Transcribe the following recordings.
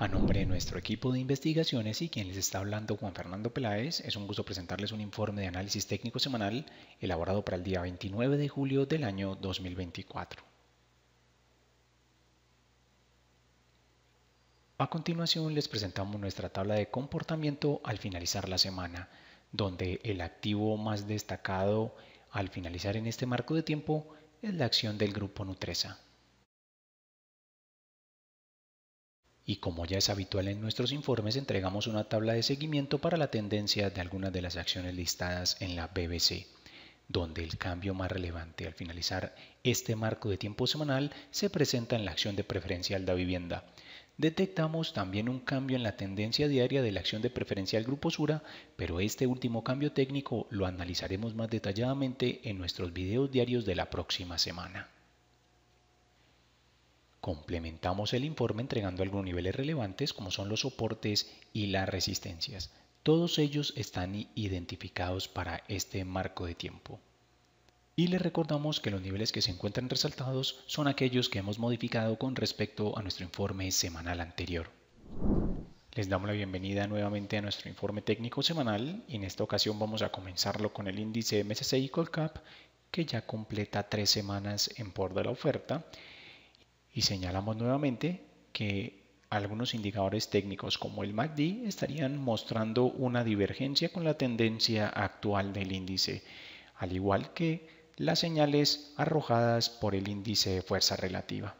A nombre de nuestro equipo de investigaciones y quien les está hablando Juan Fernando Peláez, es un gusto presentarles un informe de análisis técnico semanal elaborado para el día 29 de julio del año 2024. A continuación les presentamos nuestra tabla de comportamiento al finalizar la semana, donde el activo más destacado al finalizar en este marco de tiempo es la acción del grupo Nutresa. y como ya es habitual en nuestros informes, entregamos una tabla de seguimiento para la tendencia de algunas de las acciones listadas en la BBC, donde el cambio más relevante al finalizar este marco de tiempo semanal se presenta en la acción de preferencial de vivienda. Detectamos también un cambio en la tendencia diaria de la acción de preferencial Grupo Sura, pero este último cambio técnico lo analizaremos más detalladamente en nuestros videos diarios de la próxima semana. Complementamos el informe entregando algunos niveles relevantes como son los soportes y las resistencias. Todos ellos están identificados para este marco de tiempo. Y les recordamos que los niveles que se encuentran resaltados son aquellos que hemos modificado con respecto a nuestro informe semanal anterior. Les damos la bienvenida nuevamente a nuestro informe técnico semanal y en esta ocasión vamos a comenzarlo con el índice MSCI Colcap que ya completa tres semanas en por de la oferta y señalamos nuevamente que algunos indicadores técnicos como el MACD estarían mostrando una divergencia con la tendencia actual del índice, al igual que las señales arrojadas por el índice de fuerza relativa.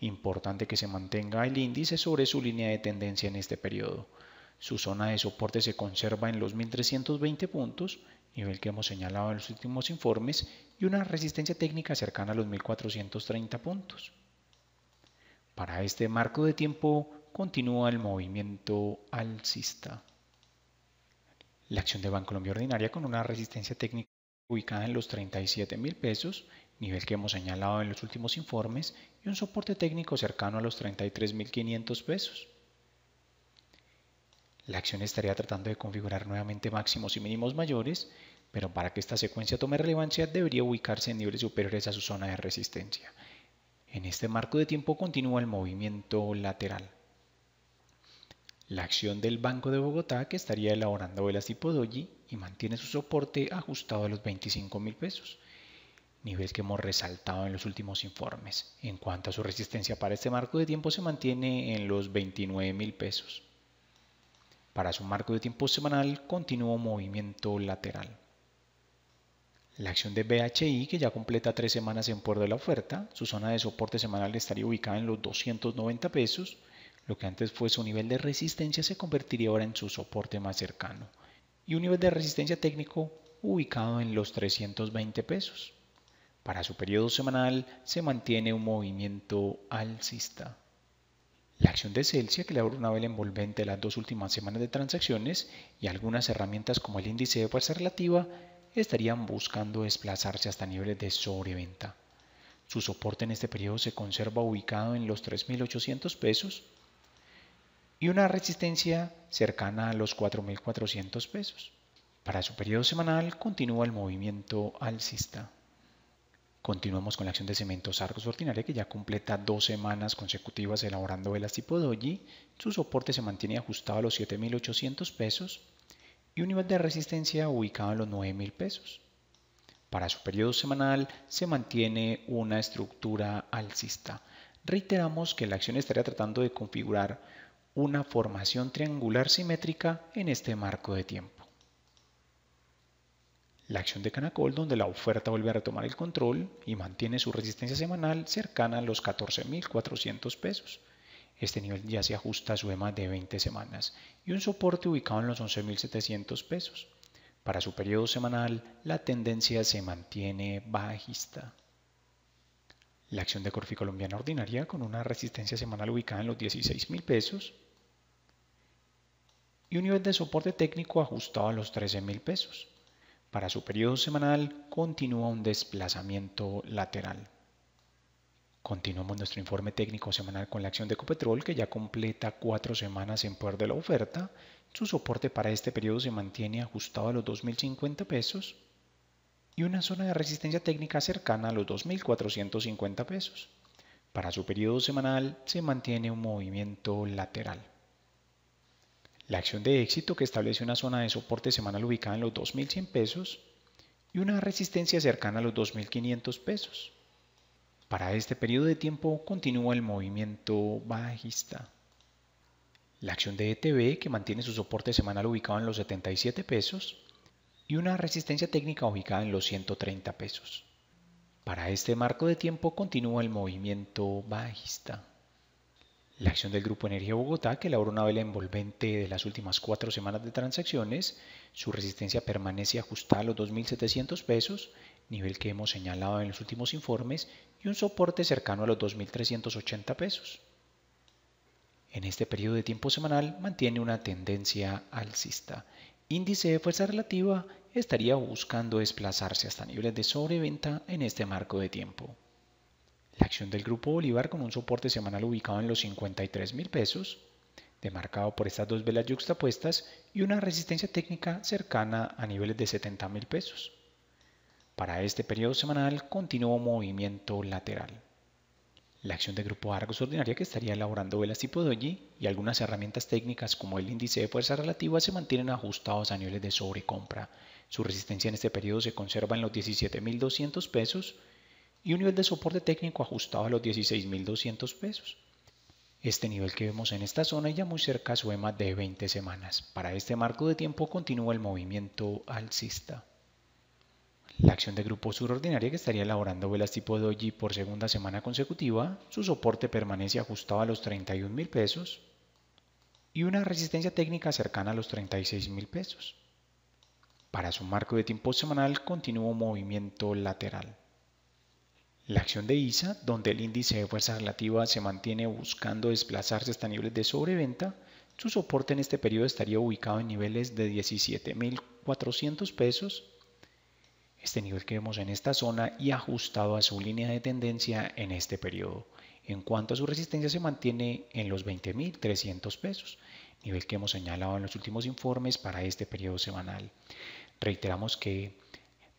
Importante que se mantenga el índice sobre su línea de tendencia en este periodo. Su zona de soporte se conserva en los 1320 puntos, nivel que hemos señalado en los últimos informes, y una resistencia técnica cercana a los 1430 puntos. Para este marco de tiempo continúa el movimiento alcista. La acción de Bancolombia Ordinaria con una resistencia técnica ubicada en los 37 mil pesos, nivel que hemos señalado en los últimos informes, y un soporte técnico cercano a los 33.500 pesos la acción estaría tratando de configurar nuevamente máximos y mínimos mayores, pero para que esta secuencia tome relevancia debería ubicarse en niveles superiores a su zona de resistencia. En este marco de tiempo continúa el movimiento lateral. La acción del Banco de Bogotá que estaría elaborando velas tipo doji y mantiene su soporte ajustado a los 25 mil pesos, nivel que hemos resaltado en los últimos informes. En cuanto a su resistencia para este marco de tiempo se mantiene en los 29 mil pesos. Para su marco de tiempo semanal, continúa un movimiento lateral. La acción de BHI, que ya completa tres semanas en puerto de la oferta, su zona de soporte semanal estaría ubicada en los 290 pesos, lo que antes fue su nivel de resistencia se convertiría ahora en su soporte más cercano, y un nivel de resistencia técnico ubicado en los 320 pesos. Para su periodo semanal se mantiene un movimiento alcista. La acción de Celsius que le abre una vela envolvente las dos últimas semanas de transacciones y algunas herramientas como el índice de fuerza relativa estarían buscando desplazarse hasta niveles de sobreventa. Su soporte en este periodo se conserva ubicado en los 3.800 pesos y una resistencia cercana a los 4.400 pesos. Para su periodo semanal continúa el movimiento alcista. Continuamos con la acción de cementos Arcos Ordinaria que ya completa dos semanas consecutivas elaborando velas tipo doji. Su soporte se mantiene ajustado a los 7.800 pesos y un nivel de resistencia ubicado a los 9.000 pesos. Para su periodo semanal se mantiene una estructura alcista. Reiteramos que la acción estaría tratando de configurar una formación triangular simétrica en este marco de tiempo la acción de Canacol donde la oferta vuelve a retomar el control y mantiene su resistencia semanal cercana a los 14.400 pesos. Este nivel ya se ajusta a su EMA de 20 semanas y un soporte ubicado en los 11.700 pesos. Para su periodo semanal, la tendencia se mantiene bajista. La acción de Corfi Colombiana Ordinaria con una resistencia semanal ubicada en los 16.000 pesos y un nivel de soporte técnico ajustado a los 13.000 pesos. Para su periodo semanal continúa un desplazamiento lateral. Continuamos nuestro informe técnico semanal con la acción de Copetrol que ya completa cuatro semanas en poder de la oferta. Su soporte para este periodo se mantiene ajustado a los 2.050 pesos y una zona de resistencia técnica cercana a los 2.450 pesos. Para su periodo semanal se mantiene un movimiento lateral la acción de éxito que establece una zona de soporte semanal ubicada en los 2.100 pesos y una resistencia cercana a los 2.500 pesos. Para este periodo de tiempo continúa el movimiento bajista. La acción de ETB que mantiene su soporte semanal ubicado en los 77 pesos y una resistencia técnica ubicada en los 130 pesos. Para este marco de tiempo continúa el movimiento bajista. La acción del Grupo Energía Bogotá, que elaboró una vela envolvente de las últimas cuatro semanas de transacciones, su resistencia permanece ajustada a los 2.700 pesos, nivel que hemos señalado en los últimos informes, y un soporte cercano a los 2.380 pesos. En este periodo de tiempo semanal mantiene una tendencia alcista. Índice de fuerza relativa estaría buscando desplazarse hasta niveles de sobreventa en este marco de tiempo. La acción del Grupo Bolívar con un soporte semanal ubicado en los 53 mil pesos, demarcado por estas dos velas yuxtapuestas y una resistencia técnica cercana a niveles de 70 mil pesos. Para este periodo semanal continuó movimiento lateral. La acción del Grupo Argos Ordinaria que estaría elaborando velas tipo doji y algunas herramientas técnicas como el índice de fuerza relativa se mantienen ajustados a niveles de sobrecompra. Su resistencia en este periodo se conserva en los 17.200 pesos y un nivel de soporte técnico ajustado a los 16.200 pesos. Este nivel que vemos en esta zona ya muy cerca su EMA de 20 semanas. Para este marco de tiempo continúa el movimiento alcista. La acción de grupo surordinaria que estaría elaborando velas tipo doji por segunda semana consecutiva, su soporte permanece ajustado a los $31,000 pesos y una resistencia técnica cercana a los $36,000 pesos. Para su marco de tiempo semanal continúa un movimiento lateral. La acción de ISA, donde el índice de fuerza relativa se mantiene buscando desplazarse hasta niveles de sobreventa, su soporte en este periodo estaría ubicado en niveles de 17.400 pesos, este nivel que vemos en esta zona y ajustado a su línea de tendencia en este periodo. En cuanto a su resistencia se mantiene en los 20.300 pesos, nivel que hemos señalado en los últimos informes para este periodo semanal. Reiteramos que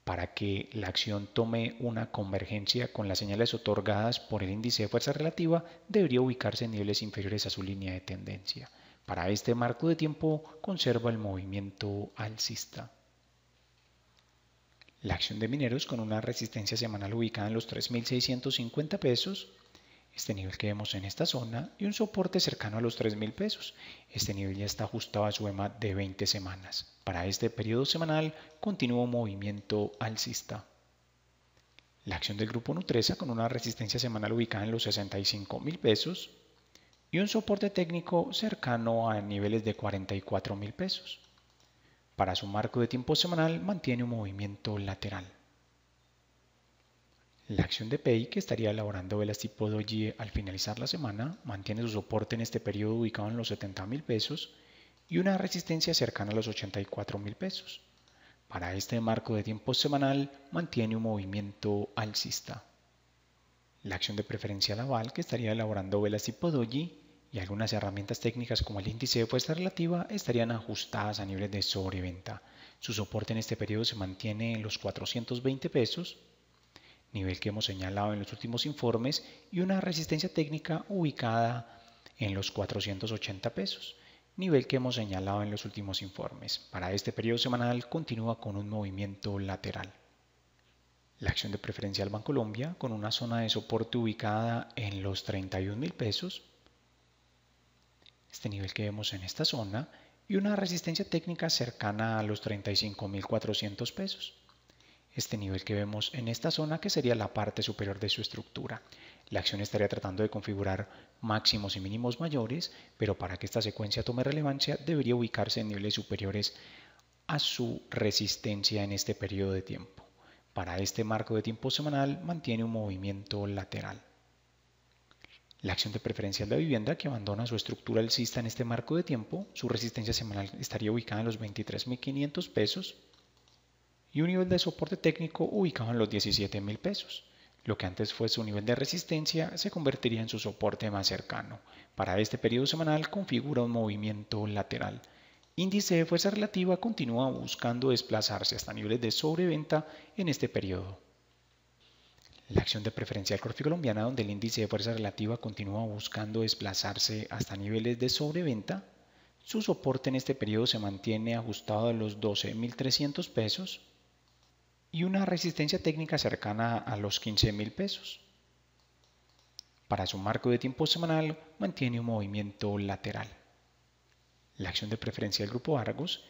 para que la acción tome una convergencia con las señales otorgadas por el índice de fuerza relativa, debería ubicarse en niveles inferiores a su línea de tendencia. Para este marco de tiempo conserva el movimiento alcista. La acción de mineros con una resistencia semanal ubicada en los 3.650 pesos este nivel que vemos en esta zona y un soporte cercano a los 3.000 mil pesos. Este nivel ya está ajustado a su EMA de 20 semanas. Para este periodo semanal continúa un movimiento alcista. La acción del grupo Nutresa con una resistencia semanal ubicada en los 65 mil pesos y un soporte técnico cercano a niveles de 44 mil pesos. Para su marco de tiempo semanal mantiene un movimiento lateral. La acción de PEI, que estaría elaborando velas tipo Doji al finalizar la semana mantiene su soporte en este periodo ubicado en los 70 mil pesos y una resistencia cercana a los 84 mil pesos. Para este marco de tiempo semanal mantiene un movimiento alcista. La acción de preferencia Laval, que estaría elaborando velas tipo Doji y algunas herramientas técnicas como el índice de fuerza relativa estarían ajustadas a niveles de sobreventa. Su soporte en este periodo se mantiene en los 420 pesos nivel que hemos señalado en los últimos informes, y una resistencia técnica ubicada en los 480 pesos, nivel que hemos señalado en los últimos informes. Para este periodo semanal continúa con un movimiento lateral. La acción de preferencia del Colombia con una zona de soporte ubicada en los 31 mil pesos, este nivel que vemos en esta zona, y una resistencia técnica cercana a los 35.400 pesos este nivel que vemos en esta zona, que sería la parte superior de su estructura. La acción estaría tratando de configurar máximos y mínimos mayores, pero para que esta secuencia tome relevancia debería ubicarse en niveles superiores a su resistencia en este periodo de tiempo. Para este marco de tiempo semanal mantiene un movimiento lateral. La acción de preferencial de vivienda que abandona su estructura alcista en este marco de tiempo, su resistencia semanal estaría ubicada en los 23.500 pesos un nivel de soporte técnico ubicado en los 17 mil pesos. Lo que antes fue su nivel de resistencia se convertiría en su soporte más cercano. Para este periodo semanal configura un movimiento lateral. Índice de fuerza relativa continúa buscando desplazarse hasta niveles de sobreventa en este periodo. La acción de preferencial Corfi Colombiana, donde el índice de fuerza relativa continúa buscando desplazarse hasta niveles de sobreventa, su soporte en este periodo se mantiene ajustado a los 12.300 pesos y una resistencia técnica cercana a los 15 mil pesos. Para su marco de tiempo semanal mantiene un movimiento lateral. La acción de preferencia del grupo Argos,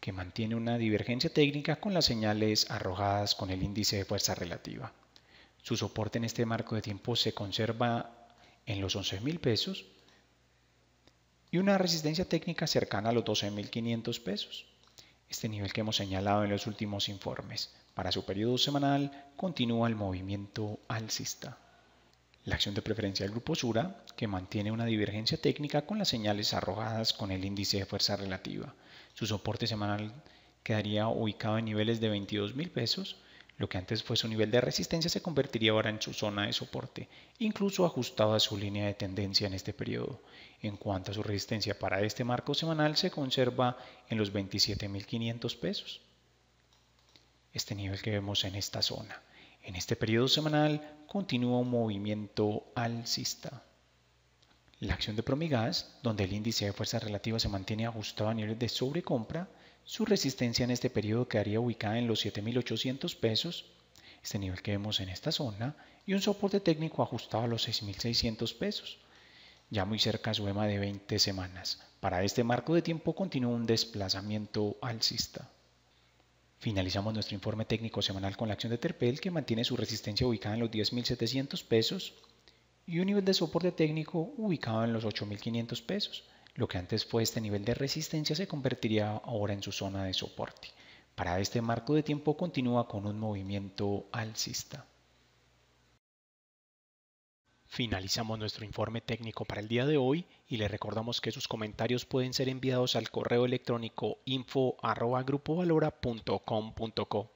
que mantiene una divergencia técnica con las señales arrojadas con el índice de fuerza relativa. Su soporte en este marco de tiempo se conserva en los 11 mil pesos y una resistencia técnica cercana a los 12.500 pesos. Este nivel que hemos señalado en los últimos informes para su periodo semanal continúa el movimiento alcista. La acción de preferencia del grupo Sura, que mantiene una divergencia técnica con las señales arrojadas con el índice de fuerza relativa. Su soporte semanal quedaría ubicado en niveles de 22 mil pesos lo que antes fue su nivel de resistencia se convertiría ahora en su zona de soporte, incluso ajustado a su línea de tendencia en este periodo. En cuanto a su resistencia para este marco semanal, se conserva en los 27.500 pesos. Este nivel que vemos en esta zona. En este periodo semanal continúa un movimiento alcista. La acción de Promigas, donde el índice de fuerza relativa se mantiene ajustado a niveles de sobrecompra, su resistencia en este periodo quedaría ubicada en los 7.800 pesos, este nivel que vemos en esta zona, y un soporte técnico ajustado a los 6.600 pesos, ya muy cerca su EMA de 20 semanas. Para este marco de tiempo continúa un desplazamiento alcista. Finalizamos nuestro informe técnico semanal con la acción de Terpel que mantiene su resistencia ubicada en los 10.700 pesos y un nivel de soporte técnico ubicado en los 8.500 pesos. Lo que antes fue este nivel de resistencia se convertiría ahora en su zona de soporte. Para este marco de tiempo continúa con un movimiento alcista. Finalizamos nuestro informe técnico para el día de hoy y le recordamos que sus comentarios pueden ser enviados al correo electrónico info.grupovalora.com.co.